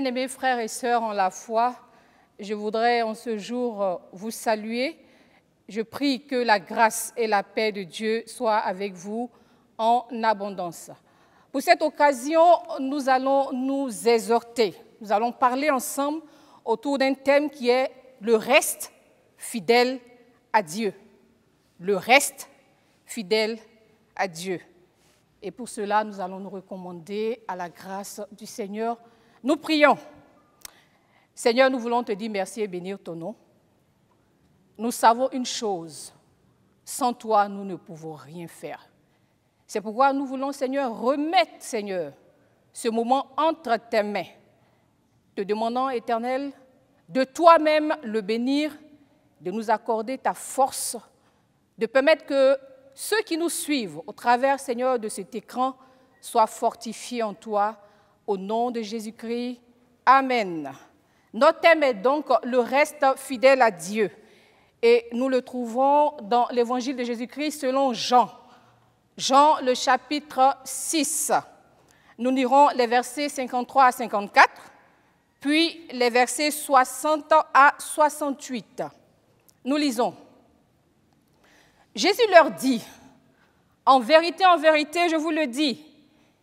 Bien-aimés frères et sœurs en la foi, je voudrais en ce jour euh, vous saluer. Je prie que la grâce et la paix de Dieu soient avec vous en abondance. Pour cette occasion, nous allons nous exhorter. Nous allons parler ensemble autour d'un thème qui est le reste fidèle à Dieu. Le reste fidèle à Dieu. Et pour cela, nous allons nous recommander à la grâce du Seigneur nous prions. Seigneur, nous voulons te dire merci et bénir ton nom. Nous savons une chose, sans toi, nous ne pouvons rien faire. C'est pourquoi nous voulons, Seigneur, remettre, Seigneur, ce moment entre tes mains, te demandant, Éternel, de toi-même le bénir, de nous accorder ta force, de permettre que ceux qui nous suivent au travers, Seigneur, de cet écran soient fortifiés en toi au nom de Jésus-Christ, Amen. Notre thème est donc le reste fidèle à Dieu. Et nous le trouvons dans l'évangile de Jésus-Christ selon Jean. Jean le chapitre 6. Nous lirons les versets 53 à 54, puis les versets 60 à 68. Nous lisons. Jésus leur dit, En vérité, en vérité, je vous le dis,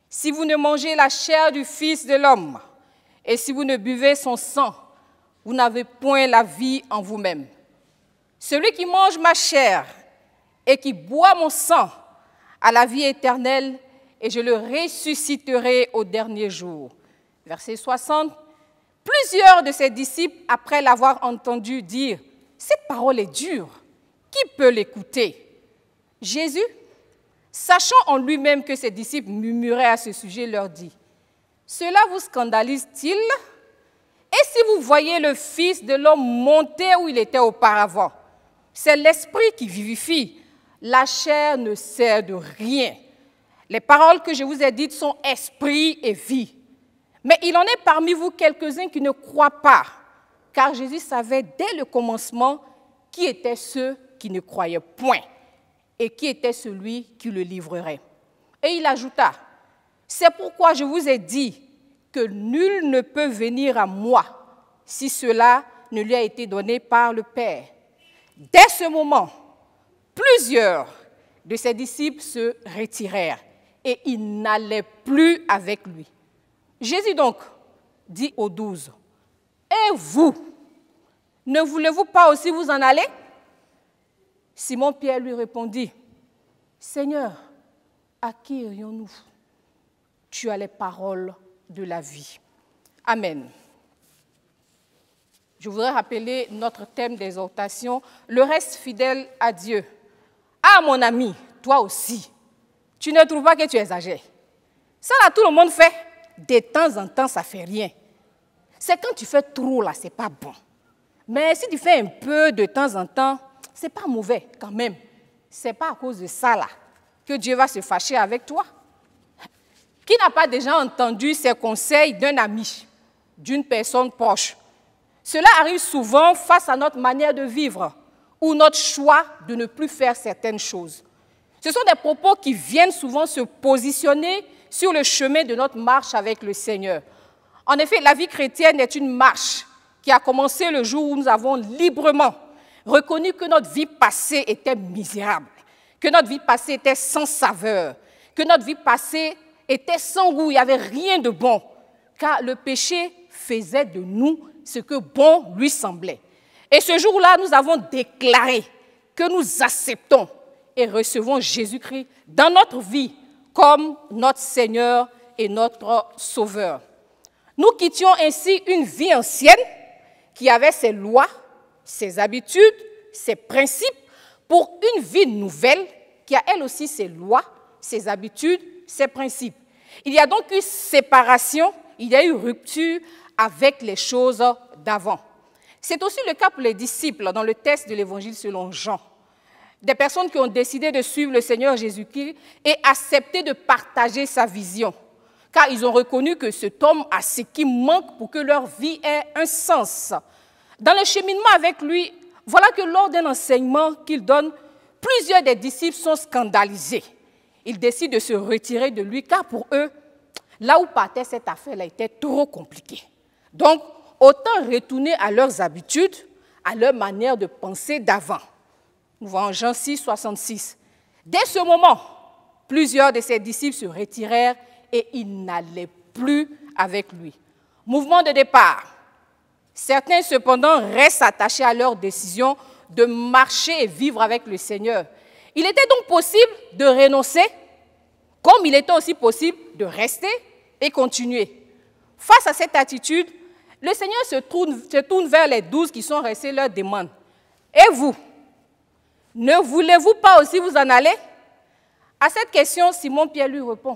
si vous ne mangez la chair du Fils de l'homme et si vous ne buvez son sang, vous n'avez point la vie en vous-même. Celui qui mange ma chair et qui boit mon sang a la vie éternelle et je le ressusciterai au dernier jour. Verset 60. Plusieurs de ses disciples, après l'avoir entendu dire, cette parole est dure, qui peut l'écouter Jésus Sachant en lui-même que ses disciples murmuraient à ce sujet, leur dit, Cela vous scandalise-t-il Et si vous voyez le Fils de l'homme monter où il était auparavant, c'est l'Esprit qui vivifie, la chair ne sert de rien. Les paroles que je vous ai dites sont esprit et vie. Mais il en est parmi vous quelques-uns qui ne croient pas, car Jésus savait dès le commencement qui étaient ceux qui ne croyaient point et qui était celui qui le livrerait. Et il ajouta, C'est pourquoi je vous ai dit que nul ne peut venir à moi si cela ne lui a été donné par le Père. Dès ce moment, plusieurs de ses disciples se retirèrent et ils n'allaient plus avec lui. Jésus donc dit aux douze, Et vous, ne voulez-vous pas aussi vous en aller Simon-Pierre lui répondit, Seigneur, à qui irions-nous Tu as les paroles de la vie. Amen. Je voudrais rappeler notre thème d'exhortation, le reste fidèle à Dieu. Ah mon ami, toi aussi, tu ne trouves pas que tu exagères. Ça là, tout le monde fait. De temps en temps, ça fait rien. C'est quand tu fais trop là, n'est pas bon. Mais si tu fais un peu de temps en temps, c'est pas mauvais quand même. C'est pas à cause de ça là que Dieu va se fâcher avec toi. Qui n'a pas déjà entendu ces conseils d'un ami, d'une personne proche Cela arrive souvent face à notre manière de vivre ou notre choix de ne plus faire certaines choses. Ce sont des propos qui viennent souvent se positionner sur le chemin de notre marche avec le Seigneur. En effet, la vie chrétienne est une marche qui a commencé le jour où nous avons librement reconnu que notre vie passée était misérable, que notre vie passée était sans saveur, que notre vie passée était sans goût, il n'y avait rien de bon, car le péché faisait de nous ce que bon lui semblait. Et ce jour-là, nous avons déclaré que nous acceptons et recevons Jésus-Christ dans notre vie comme notre Seigneur et notre Sauveur. Nous quittions ainsi une vie ancienne qui avait ses lois, ses habitudes, ses principes pour une vie nouvelle qui a elle aussi ses lois, ses habitudes, ses principes. Il y a donc eu séparation, il y a eu rupture avec les choses d'avant. C'est aussi le cas pour les disciples dans le texte de l'Évangile selon Jean. Des personnes qui ont décidé de suivre le Seigneur Jésus-Christ et accepté de partager sa vision, car ils ont reconnu que cet homme a ce qui manque pour que leur vie ait un sens. Dans le cheminement avec lui, voilà que lors d'un enseignement qu'il donne, plusieurs des disciples sont scandalisés. Ils décident de se retirer de lui car pour eux, là où partait cette affaire-là était trop compliquée. Donc, autant retourner à leurs habitudes, à leur manière de penser d'avant. Nous voyons Jean 6, 66. Dès ce moment, plusieurs de ses disciples se retirèrent et ils n'allaient plus avec lui. Mouvement de départ, Certains, cependant, restent attachés à leur décision de marcher et vivre avec le Seigneur. Il était donc possible de renoncer, comme il était aussi possible de rester et continuer. Face à cette attitude, le Seigneur se tourne, vers les douze qui sont restés leur demande. Et vous, ne voulez-vous pas aussi vous en aller À cette question, Simon-Pierre lui répond,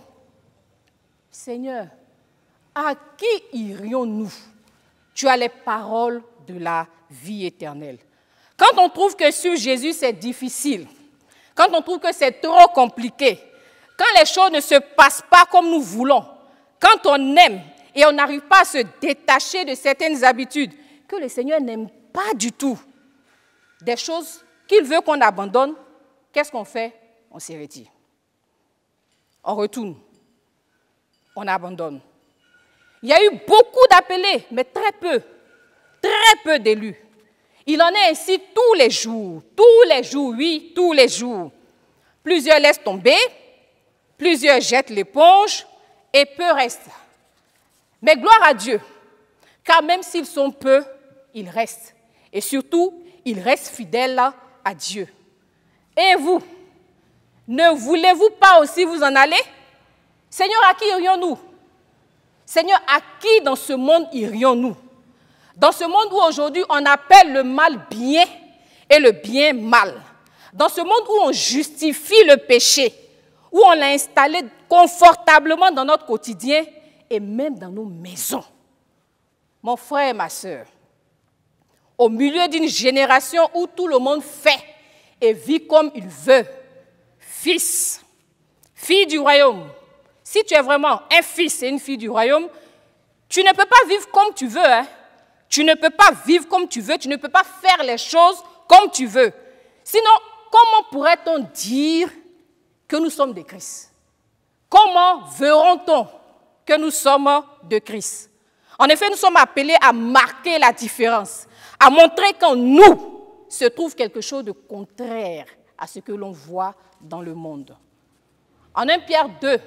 Seigneur, à qui irions-nous tu as les paroles de la vie éternelle. Quand on trouve que sur Jésus, c'est difficile, quand on trouve que c'est trop compliqué, quand les choses ne se passent pas comme nous voulons, quand on aime et on n'arrive pas à se détacher de certaines habitudes que le Seigneur n'aime pas du tout, des choses qu'il veut qu'on abandonne, qu'est-ce qu'on fait On s'y retire. On retourne. On abandonne. Il y a eu beaucoup d'appelés, mais très peu, très peu d'élus. Il en est ainsi tous les jours, tous les jours, oui, tous les jours. Plusieurs laissent tomber, plusieurs jettent l'éponge et peu restent. Mais gloire à Dieu, car même s'ils sont peu, ils restent. Et surtout, ils restent fidèles à Dieu. Et vous, ne voulez-vous pas aussi vous en aller Seigneur, à qui irions-nous Seigneur, à qui dans ce monde irions-nous Dans ce monde où aujourd'hui on appelle le mal bien et le bien mal. Dans ce monde où on justifie le péché, où on l'a installé confortablement dans notre quotidien et même dans nos maisons. Mon frère et ma sœur, au milieu d'une génération où tout le monde fait et vit comme il veut, fils, fille du royaume, si tu es vraiment un fils et une fille du royaume, tu ne peux pas vivre comme tu veux. Hein. Tu ne peux pas vivre comme tu veux, tu ne peux pas faire les choses comme tu veux. Sinon, comment pourrait-on dire que nous sommes de Christ Comment verront-on que nous sommes de Christ En effet, nous sommes appelés à marquer la différence, à montrer qu'en nous se trouve quelque chose de contraire à ce que l'on voit dans le monde. En 1 Pierre 2,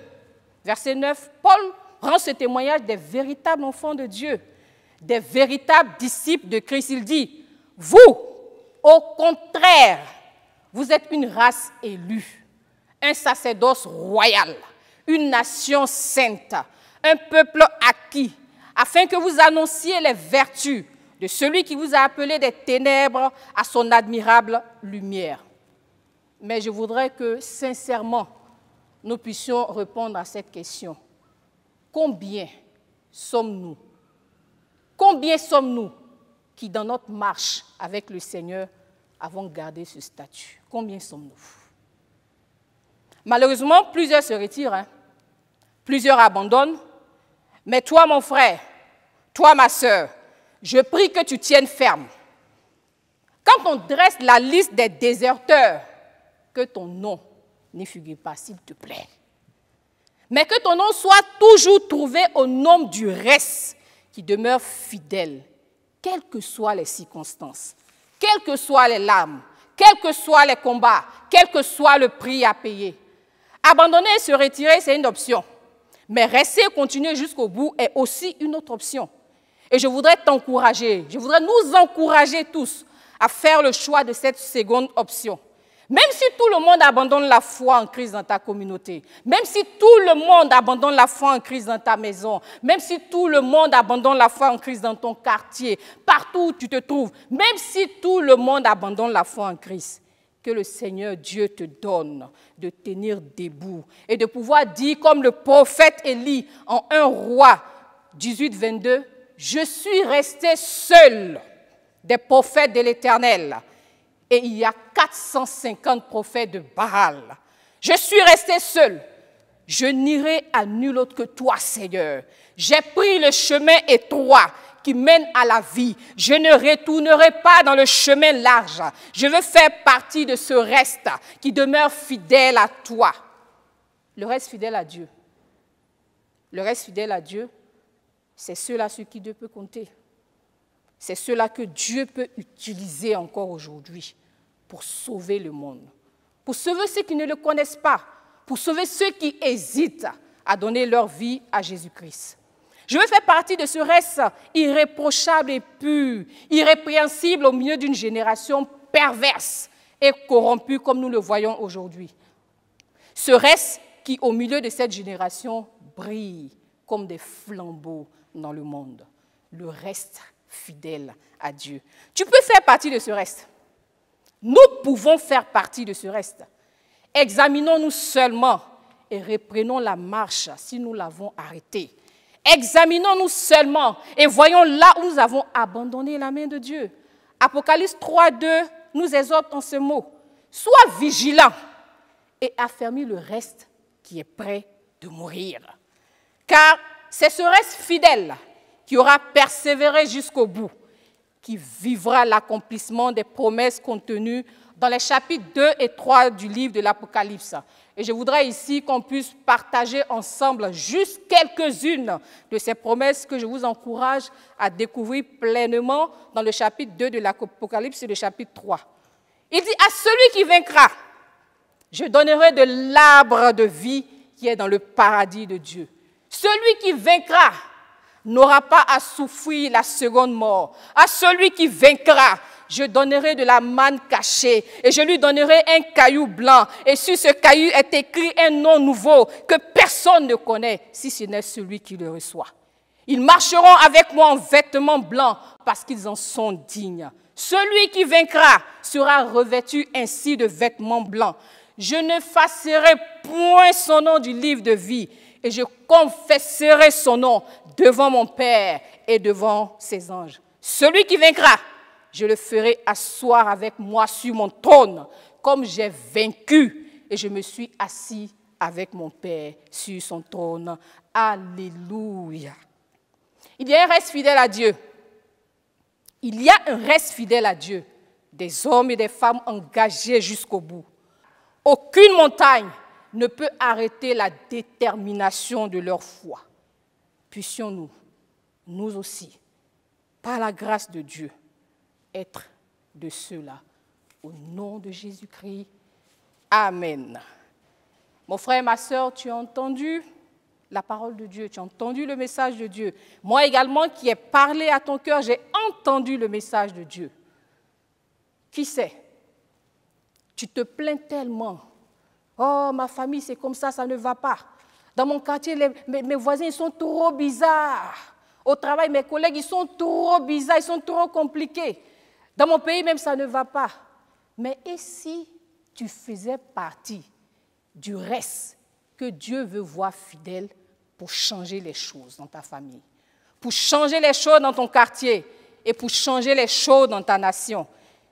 Verset 9, Paul rend ce témoignage des véritables enfants de Dieu, des véritables disciples de Christ. Il dit, vous, au contraire, vous êtes une race élue, un sacerdoce royal, une nation sainte, un peuple acquis, afin que vous annonciez les vertus de celui qui vous a appelé des ténèbres à son admirable lumière. Mais je voudrais que, sincèrement, nous puissions répondre à cette question. Combien sommes-nous Combien sommes-nous qui, dans notre marche avec le Seigneur, avons gardé ce statut Combien sommes-nous Malheureusement, plusieurs se retirent, hein. plusieurs abandonnent. Mais toi, mon frère, toi, ma soeur, je prie que tu tiennes ferme. Quand on dresse la liste des déserteurs, que ton nom « Ne figure pas, s'il te plaît. Mais que ton nom soit toujours trouvé au nom du reste qui demeure fidèle, quelles que soient les circonstances, quelles que soient les larmes, quels que soient les combats, quel que soit le prix à payer. Abandonner et se retirer, c'est une option. Mais rester et continuer jusqu'au bout est aussi une autre option. Et je voudrais t'encourager, je voudrais nous encourager tous à faire le choix de cette seconde option. Même si tout le monde abandonne la foi en Christ dans ta communauté, même si tout le monde abandonne la foi en Christ dans ta maison, même si tout le monde abandonne la foi en Christ dans ton quartier, partout où tu te trouves, même si tout le monde abandonne la foi en Christ, que le Seigneur Dieu te donne de tenir debout et de pouvoir dire comme le prophète Élie en 1 roi 18-22, je suis resté seul des prophètes de l'Éternel et il y a 450 prophètes de Baal. Je suis resté seul. Je n'irai à nul autre que toi, Seigneur. J'ai pris le chemin étroit qui mène à la vie. Je ne retournerai pas dans le chemin large. Je veux faire partie de ce reste qui demeure fidèle à toi. Le reste fidèle à Dieu. Le reste fidèle à Dieu, c'est ceux-là sur qui Dieu peut compter. C'est cela que Dieu peut utiliser encore aujourd'hui pour sauver le monde, pour sauver ceux qui ne le connaissent pas, pour sauver ceux qui hésitent à donner leur vie à Jésus-Christ. Je veux faire partie de ce reste irréprochable et pur, irrépréhensible au milieu d'une génération perverse et corrompue comme nous le voyons aujourd'hui. Ce reste qui, au milieu de cette génération, brille comme des flambeaux dans le monde. Le reste fidèle à Dieu. Tu peux faire partie de ce reste. Nous pouvons faire partie de ce reste. Examinons-nous seulement et reprenons la marche si nous l'avons arrêtée. Examinons-nous seulement et voyons là où nous avons abandonné la main de Dieu. Apocalypse 3, 2 nous exhorte en ce mot. Sois vigilant et affermis le reste qui est prêt de mourir. Car c'est ce reste fidèle qui aura persévéré jusqu'au bout, qui vivra l'accomplissement des promesses contenues dans les chapitres 2 et 3 du livre de l'Apocalypse. Et je voudrais ici qu'on puisse partager ensemble juste quelques-unes de ces promesses que je vous encourage à découvrir pleinement dans le chapitre 2 de l'Apocalypse et le chapitre 3. Il dit, à celui qui vaincra, je donnerai de l'arbre de vie qui est dans le paradis de Dieu. Celui qui vaincra, n'aura pas à souffrir la seconde mort. À celui qui vaincra, je donnerai de la manne cachée et je lui donnerai un caillou blanc. Et sur ce caillou est écrit un nom nouveau que personne ne connaît, si ce n'est celui qui le reçoit. Ils marcheront avec moi en vêtements blancs parce qu'ils en sont dignes. Celui qui vaincra sera revêtu ainsi de vêtements blancs. Je ne point son nom du livre de vie et je confesserai son nom devant mon Père et devant ses anges. Celui qui vaincra, je le ferai asseoir avec moi sur mon trône, comme j'ai vaincu et je me suis assis avec mon Père sur son trône. Alléluia. Il y a un reste fidèle à Dieu. Il y a un reste fidèle à Dieu. Des hommes et des femmes engagés jusqu'au bout. Aucune montagne, ne peut arrêter la détermination de leur foi. Puissions-nous, nous aussi, par la grâce de Dieu, être de ceux-là. Au nom de Jésus-Christ. Amen. Mon frère et ma sœur, tu as entendu la parole de Dieu, tu as entendu le message de Dieu. Moi également qui ai parlé à ton cœur, j'ai entendu le message de Dieu. Qui sait Tu te plains tellement Oh, ma famille, c'est comme ça, ça ne va pas. Dans mon quartier, mes, voisins, ils sont trop bizarres. Au travail, mes collègues, ils sont trop bizarres, ils sont trop compliqués. Dans mon pays même, ça ne va pas. Mais et si tu faisais partie du reste que Dieu veut voir fidèle pour changer les choses dans ta famille, pour changer les choses dans ton quartier et pour changer les choses dans ta nation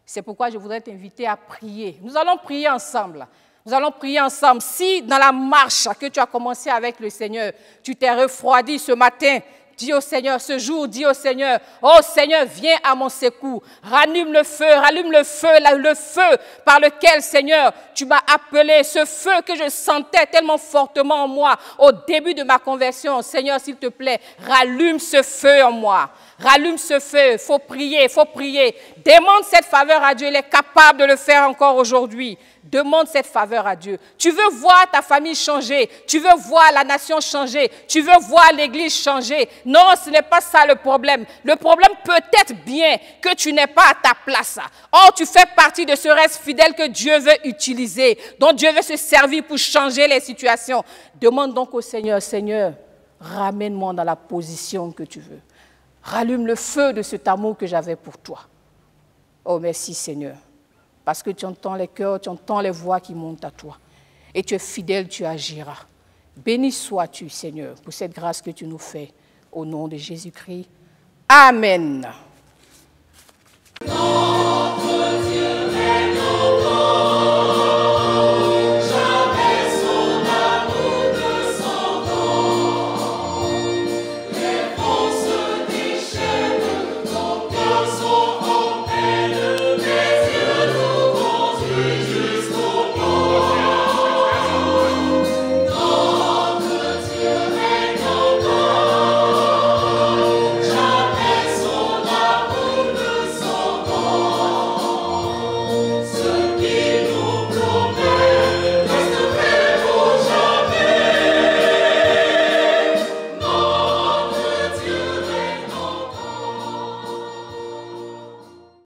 C'est pourquoi je voudrais t'inviter à prier. Nous allons prier ensemble. Nous allons prier ensemble. Si dans la marche que tu as commencé avec le Seigneur, tu t'es refroidi ce matin, dis au Seigneur, ce jour, dis au Seigneur, oh Seigneur, viens à mon secours, rallume le feu, rallume le feu, le feu par lequel, Seigneur, tu m'as appelé, ce feu que je sentais tellement fortement en moi au début de ma conversion. Seigneur, s'il te plaît, rallume ce feu en moi. Rallume ce feu, il faut prier, il faut prier. Demande cette faveur à Dieu, il est capable de le faire encore aujourd'hui. Demande cette faveur à Dieu. Tu veux voir ta famille changer, tu veux voir la nation changer, tu veux voir l'Église changer. Non, ce n'est pas ça le problème. Le problème peut être bien que tu n'es pas à ta place. Or, tu fais partie de ce reste fidèle que Dieu veut utiliser, dont Dieu veut se servir pour changer les situations. Demande donc au Seigneur, Seigneur, ramène-moi dans la position que tu veux. Rallume le feu de cet amour que j'avais pour toi. Oh merci Seigneur, parce que tu entends les cœurs, tu entends les voix qui montent à toi. Et tu es fidèle, tu agiras. Béni sois-tu Seigneur pour cette grâce que tu nous fais. Au nom de Jésus-Christ. Amen.